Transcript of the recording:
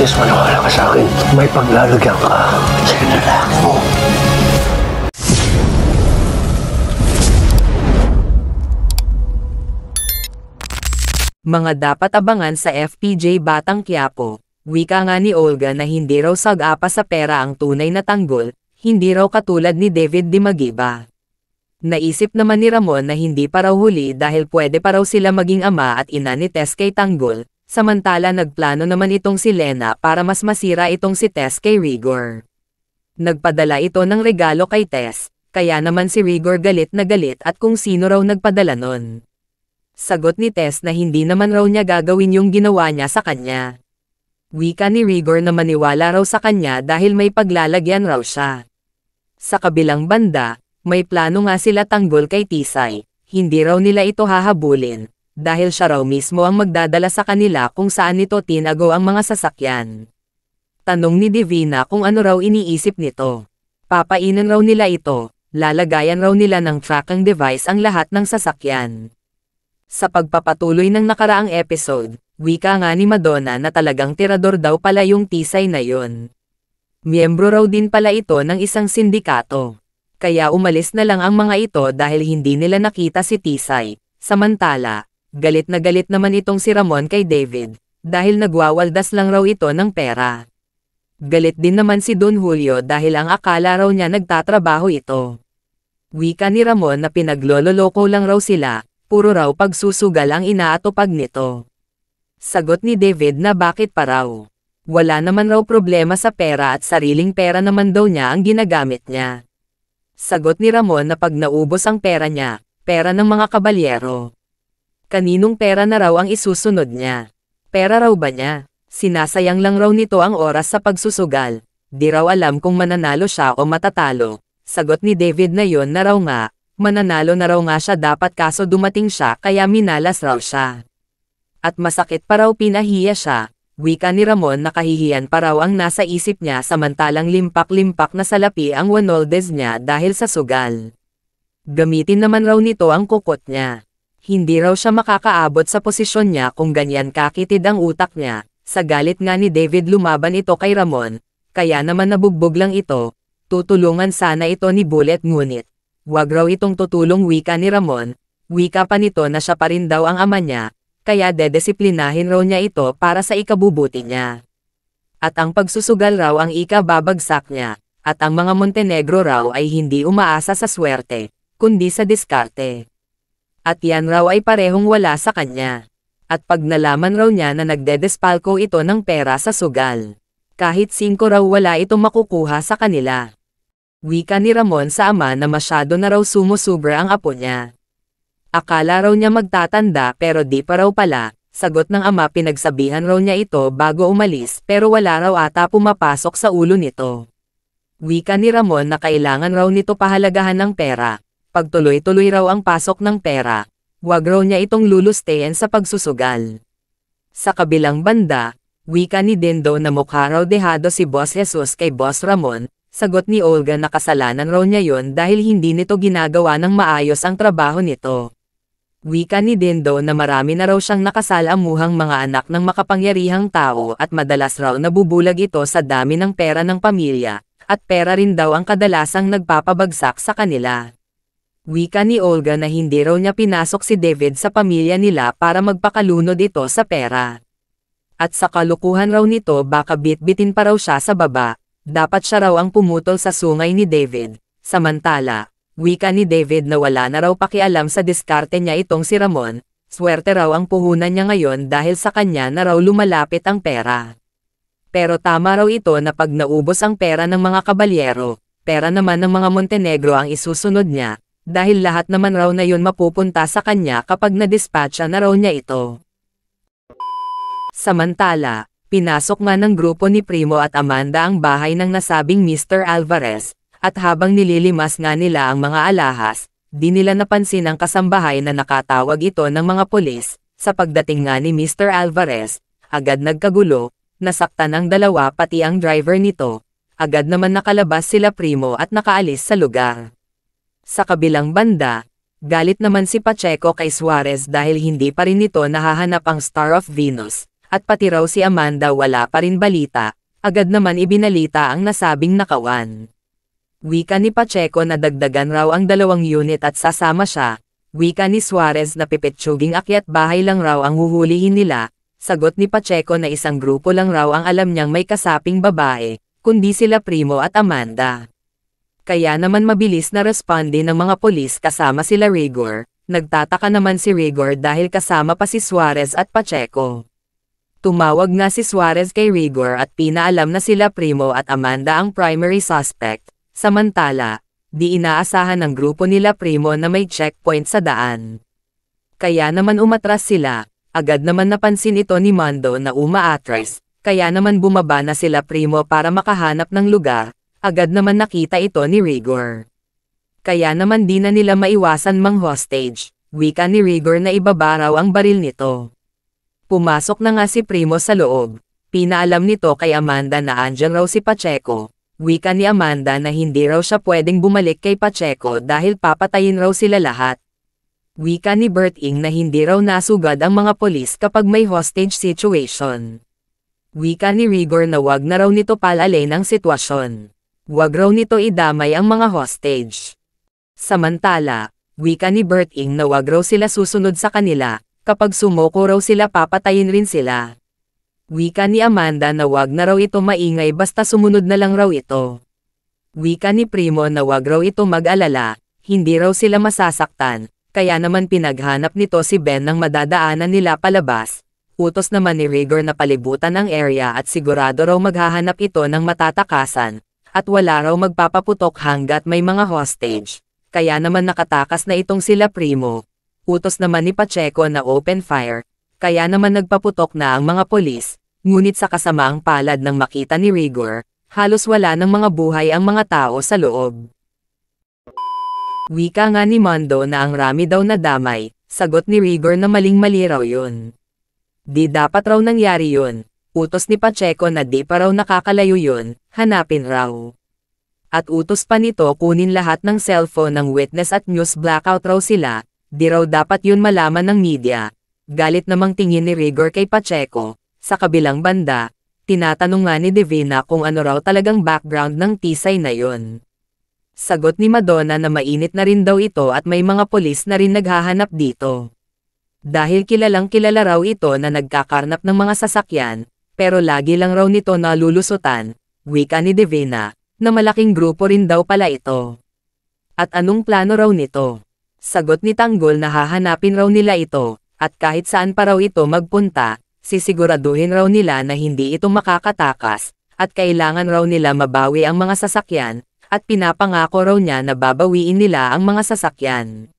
Yes, maniwala ka sa akin. May paglalagyan ka sa lalaki mo. Mga dapat abangan sa FPJ Batang Quiapo. Wika nga ni Olga na hindi raw sag sagapa sa pera ang tunay na tanggol, hindi raw katulad ni David Dimagiba. Naisip naman ni Ramon na hindi pa raw huli dahil pwede pa raw sila maging ama at ina ni Teskay Tanggol, Samantala nagplano naman itong si Lena para mas masira itong si Tess kay Rigor. Nagpadala ito ng regalo kay Tess, kaya naman si Rigor galit na galit at kung sino raw nagpadala nun. Sagot ni Tess na hindi naman raw niya gagawin yung ginawa niya sa kanya. Wika ni Rigor na maniwala raw sa kanya dahil may paglalagyan raw siya. Sa kabilang banda, may plano nga sila tanggol kay Tisay, hindi raw nila ito hahabulin, dahil siya raw mismo ang magdadala sa kanila kung saan nito tinago ang mga sasakyan. Tanong ni Divina kung ano raw iniisip nito. Papainan raw nila ito, lalagayan raw nila ng tracking device ang lahat ng sasakyan. Sa pagpapatuloy ng nakaraang episode, wika nga ni Madonna na talagang tirador daw pala yung tisay na yon. Miyembro raw din pala ito ng isang sindikato. Kaya umalis na lang ang mga ito dahil hindi nila nakita si Tisay. Samantala, Galit na galit naman itong si Ramon kay David, dahil nagwawaldas lang raw ito ng pera. Galit din naman si Don Julio dahil ang akala raw niya nagtatrabaho ito. Wika ni Ramon na pinaglololoko lang raw sila, puro raw pagsusugal ang inaatupag nito. Sagot ni David na bakit pa raw. Wala naman raw problema sa pera at sariling pera naman daw niya ang ginagamit niya. Sagot ni Ramon na pag naubos ang pera niya, pera ng mga kabalyero, kaninong pera na raw ang isusunod niya. Pera raw ba niya? Sinasayang lang raw nito ang oras sa pagsusugal. Di raw alam kung mananalo siya o matatalo. Sagot ni David na yon na raw nga, mananalo na raw nga siya dapat kaso dumating siya kaya minalas raw siya. At masakit pa raw pinahiya siya, wika ni Ramon na kahihiyan pa raw ang nasa isip niya samantalang limpak-limpak na salapi ang Wanoldez niya dahil sa sugal. Gamitin naman raw nito ang kukot niya. Hindi raw siya makakaabot sa posisyon niya kung ganyan kakitid ang utak niya. Sa galit nga ni David lumaban ito kay Ramon, kaya naman nabugbog lang ito. Tutulungan sana ito ni Bullet ngunit, wag raw itong tutulong wika ni Ramon, wika pa nito na siya pa rin daw ang ama niya, kaya dedisiplinahin raw niya ito para sa ikabubuti niya. At ang pagsusugal raw ang ikababagsak niya, at ang mga Montenegro raw ay hindi umaasa sa swerte, kundi sa diskarte at yan raw ay parehong wala sa kanya. At pag nalaman raw niya na nagdedespalco ito ng pera sa sugal, kahit singko raw wala ito makukuha sa kanila. Wika ni Ramon sa ama na masyado na raw sumusubra ang apo niya. Akala raw niya magtatanda pero di pa raw pala, sagot ng ama pinagsabihan raw niya ito bago umalis pero wala raw ata pumapasok sa ulo nito. Wika ni Ramon na kailangan raw nito pahalagahan ng pera, pagtuloy-tuloy raw ang pasok ng pera, wag raw niya itong lulustayan sa pagsusugal. Sa kabilang banda, wika ni Dindo na mukha raw dehado si Boss Jesus kay Boss Ramon, sagot ni Olga na kasalanan raw niya yon dahil hindi nito ginagawa ng maayos ang trabaho nito. Wika ni Dindo na marami na raw siyang nakasalamuhang mga anak ng makapangyarihang tao at madalas raw nabubulag ito sa dami ng pera ng pamilya, at pera rin daw ang kadalasang nagpapabagsak sa kanila. Wika ni Olga na hindi raw niya pinasok si David sa pamilya nila para magpakalunod ito sa pera. At sa kalukuhan raw nito baka bitbitin pa raw siya sa baba, dapat siya raw ang pumutol sa sungay ni David. Samantala, wika ni David na wala na raw pakialam sa diskarte niya itong si Ramon, swerte raw ang puhunan niya ngayon dahil sa kanya na raw lumalapit ang pera. Pero tama raw ito na pag naubos ang pera ng mga kabalyero, pera naman ng mga Montenegro ang isusunod niya, dahil lahat naman raw na yun mapupunta sa kanya kapag na-dispatcha na raw niya ito. Samantala, pinasok nga ng grupo ni Primo at Amanda ang bahay ng nasabing Mr. Alvarez, at habang nililimas nga nila ang mga alahas, di nila napansin ang kasambahay na nakatawag ito ng mga pulis. sa pagdating nga ni Mr. Alvarez, agad nagkagulo, nasaktan ang dalawa pati ang driver nito, agad naman nakalabas sila Primo at nakaalis sa lugar. Sa kabilang banda, galit naman si Pacheco kay Suarez dahil hindi pa rin nito nahahanap ang Star of Venus, at pati raw si Amanda wala pa rin balita, agad naman ibinalita ang nasabing nakawan. Wika ni Pacheco na dagdagan raw ang dalawang unit at sasama siya, wika ni Suarez na pipitsuging akyat bahay lang raw ang huhulihin nila, sagot ni Pacheco na isang grupo lang raw ang alam niyang may kasaping babae, kundi sila Primo at Amanda. Kaya naman mabilis na responde ng mga polis kasama sila Rigor, nagtataka naman si Rigor dahil kasama pa si Suarez at Pacheco. Tumawag nga si Suarez kay Rigor at pinaalam na sila Primo at Amanda ang primary suspect, samantala, di inaasahan ng grupo nila Primo na may checkpoint sa daan. Kaya naman umatras sila, agad naman napansin ito ni Mando na umaatras, kaya naman bumaba na sila Primo para makahanap ng lugar, Agad naman nakita ito ni Rigor. Kaya naman di na nila maiwasan mang hostage, wika ni Rigor na ibabaraw ang baril nito. Pumasok na nga si Primo sa loob. Pinaalam nito kay Amanda na andyan raw si Pacheco. Wika ni Amanda na hindi raw siya pwedeng bumalik kay Pacheco dahil papatayin raw sila lahat. Wika ni Bert Ing na hindi raw nasugad ang mga polis kapag may hostage situation. Wika ni Rigor na wag na raw nito palalay ng sitwasyon. Huwag raw nito idamay ang mga hostage. Samantala, wika ni Bert Ing na huwag raw sila susunod sa kanila, kapag sumuko raw sila papatayin rin sila. Wika ni Amanda na huwag na raw ito maingay basta sumunod na lang raw ito. Wika ni Primo na huwag raw ito mag-alala, hindi raw sila masasaktan, kaya naman pinaghanap nito si Ben ng madadaanan nila palabas, utos naman ni Rigor na palibutan ang area at sigurado raw maghahanap ito ng matatakasan, at wala raw magpapaputok hanggat may mga hostage. Kaya naman nakatakas na itong sila primo. Utos naman ni Pacheco na open fire, kaya naman nagpaputok na ang mga polis, ngunit sa kasamaang palad ng makita ni Rigor, halos wala ng mga buhay ang mga tao sa loob. Wika nga ni Mondo na ang rami daw na damay, sagot ni Rigor na maling-mali raw yun. Di dapat raw nangyari yun, utos ni Pacheco na di pa raw nakakalayo yun, hanapin raw. At utos pa nito kunin lahat ng cellphone ng witness at news blackout raw sila, di raw dapat yun malaman ng media. Galit namang tingin ni Rigor kay Pacheco, sa kabilang banda, tinatanong nga ni Divina kung ano raw talagang background ng tisay na yon. Sagot ni Madonna na mainit na rin daw ito at may mga polis na rin naghahanap dito. Dahil kilalang kilala raw ito na nagkakarnap ng mga sasakyan, pero lagi lang raw nito nalulusutan, wika ni Divina, na malaking grupo rin daw pala ito. At anong plano raw nito? Sagot ni Tanggol na hahanapin raw nila ito, at kahit saan pa raw ito magpunta, sisiguraduhin raw nila na hindi ito makakatakas, at kailangan raw nila mabawi ang mga sasakyan, at pinapangako raw niya na babawiin nila ang mga sasakyan.